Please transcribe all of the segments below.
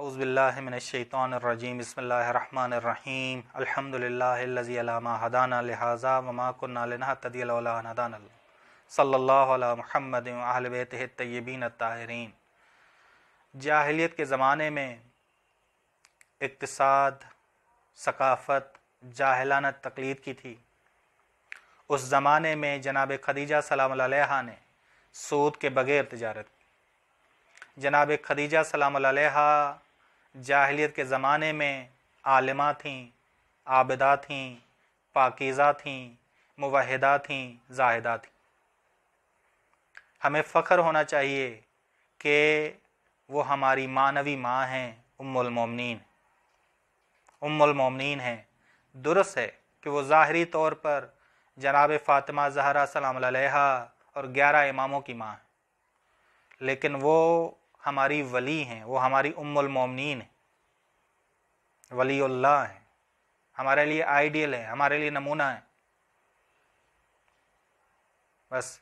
अउज़बिल्लिमिनशैतरजीम बसमीम अलहमदिल्लाजी हदाना लिहाजा वमाकुन्नातदीदान सल्ला महमद आहलबैत ताहरीन जाहलीत के ज़माने में इकतसाद सकाफ़त जाहलाना तकलीद की थी उस ज़माने में जनाब खदीजा सलाम ने सूद के बग़ैर तजारत की जनाब खदीजा सलाम जाहलीत के ज़माने में आलिमा थीं आबदा थीं पाकिज़ा थीं मुवहदा थीं जाहिदा थीं हमें फ़ख्र होना चाहिए कि वो हमारी मानवी माँ हैं उम्मोमिन उम्मोमिन हैं दुरुस्त है कि वो ज़ाहरी तौर पर जनाब फ़ातिमा जहरा सलाम और ग्यारह इमामों की माँ हैं लेकिन वो हमारी वली हैं वो हमारी उम्मोमिन हैं वलील्ला हैं हमारे लिए आइडियल है हमारे लिए नमूना है बस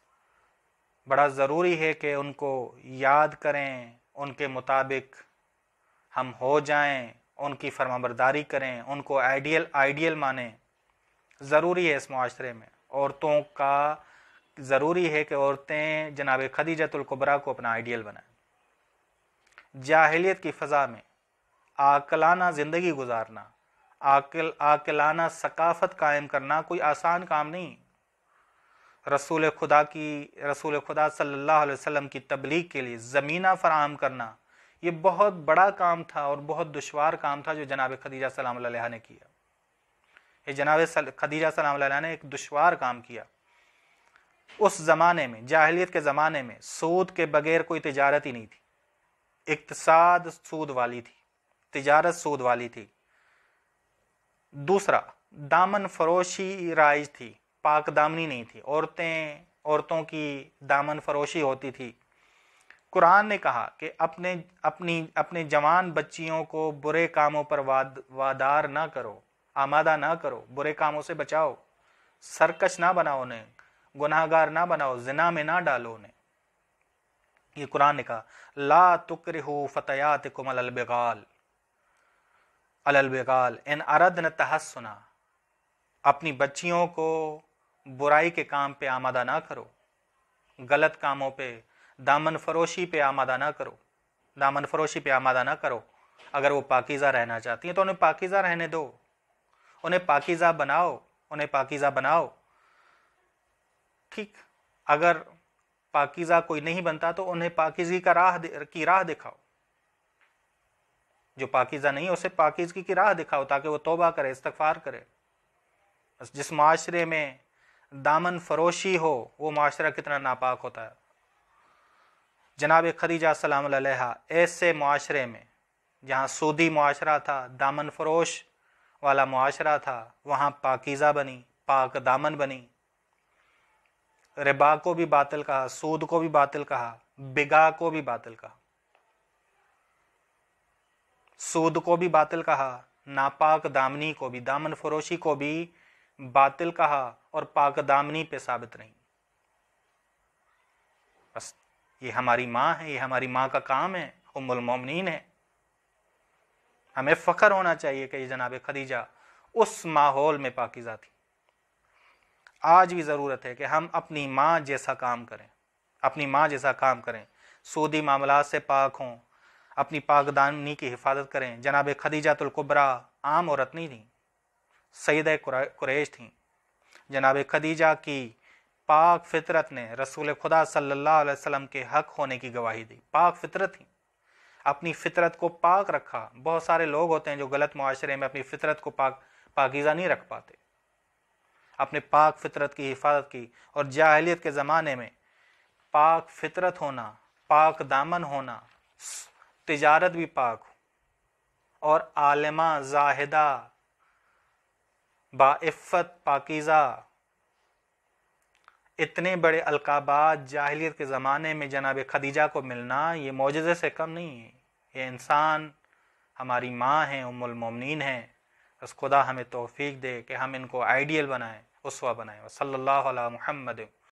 बड़ा ज़रूरी है कि उनको याद करें उनके मुताबिक हम हो जाएं उनकी फर्माबरदारी करें उनको आइडियल आइडियल माने ज़रूरी है इस माशरे में औरतों का ज़रूरी है कि औरतें जनाब खदीजतुल्कुबरा को अपना आइडियल बनाएं जाहलीत की फ़ज़ा में आकलाना ज़िंदगी गुजारना आकल आकलाना सकाफत कायम करना कोई आसान काम नहीं रसूल खुदा की रसूल खुदा सल्लल्लाहु अलैहि वसल्लम की तबलीग के लिए ज़मीना फराहम करना ये बहुत बड़ा काम था और बहुत दुशवार काम था जो जनाब खदीजा सलाम ने किया ये जनाब खदीजा सलाम ने एक दुशवार काम किया उस ज़माने में जाहलीत के ज़माने में सूद के बगैर कोई तजारत ही नहीं थी इकतसाद सूद वाली थी तिजारत सूद वाली थी दूसरा दामन फरोशी राइज थी पाक दामनी नहीं थी औरतें औरतों की दामन फरोशी होती थी कुरान ने कहा कि अपने अपनी अपने जवान बच्चियों को बुरे कामों पर वाद वादार ना करो आमादा ना करो बुरे कामों से बचाओ सरकश ना बनाओ उन्हें गुनाहगार ना बनाओ जिना में ना डालो उन्हें ये कुरान ने कहा ला तुकर हो फतयात कुमल अलबाल अलबाल इन तहस तहसना अपनी बच्चियों को बुराई के काम पे आमादा ना करो गलत कामों पे दामन फरोशी पे आमादा ना करो दामन फरोशी पे आमादा ना करो अगर वो पाकिज़ा रहना चाहती हैं तो उन्हें पाकिज़ा रहने दो उन्हें पाकिज़ा बनाओ उन्हें पाकिज़ा बनाओ ठीक अगर पाकिज़ा कोई नहीं बनता तो उन्हें पाकिज़गी का राह की राह दिखाओ जो पाकिज़ा नहीं है उसे पाकिजगी की राह दिखाओ ताकि वो तोबा करे इस्तफ़ार करे बस जिस माशरे में दामन फरोशी हो वो माशरा कितना नापाक होता है जनाब खदीजा सलाम ऐसे माशरे में जहाँ सूदी माशरा था दामन फरोश वाला माशरा था वहाँ पाकिज़ा बनी पाक दामन बनी रिबा को भी बातिल कहा सूद को भी बातिल कहा बिगा को भी बातिल कहा सूद को भी बातिल कहा नापाक दामनी को भी दामन फरोशी को भी बातिल कहा और पाक दामनी पे साबित नहीं बस ये हमारी माँ है ये हमारी माँ का काम है उम्मुल मोमिन है हमें फ़ख्र होना चाहिए कि जनाब खदीजा उस माहौल में पाकिजा थी आज भी ज़रूरत है कि हम अपनी माँ जैसा काम करें अपनी माँ जैसा काम करें सूदी मामला से पाक हों अपनी पागदानी की हिफाजत करें जनाब खदीजातुल्कुबरा आम और नहीं थी सईद कुरेश थी जनाब खदीजा की पाक फितरत ने रसूल खुदा सल्लल्लाहु अलैहि वसल्लम के हक होने की गवाही दी पाक फितरत थी अपनी फितरत को पाक रखा बहुत सारे लोग होते हैं जो गलत माशरे में अपनी फितरत को पाक पाकिज़ा नहीं रख पाते अपने पाक फितरत की हिफाजत की और जाहलीत के ज़माने में पाक फितरत होना पाक दामन होना तिजारत भी पाक हो और आलमा जाहिदा बाफ़त पाकिज़ा इतने बड़े अलकाबात जाहलीत के ज़माने में जनाब खदीजा को मिलना ये मोजे से कम नहीं है ये इंसान हमारी माँ हैं उमुलमोमिन हैं बस खुदा हमें तोफ़ी दे कि हम इनको आइडियल बनाएँ उसवा बनाएँ सल्ला महमद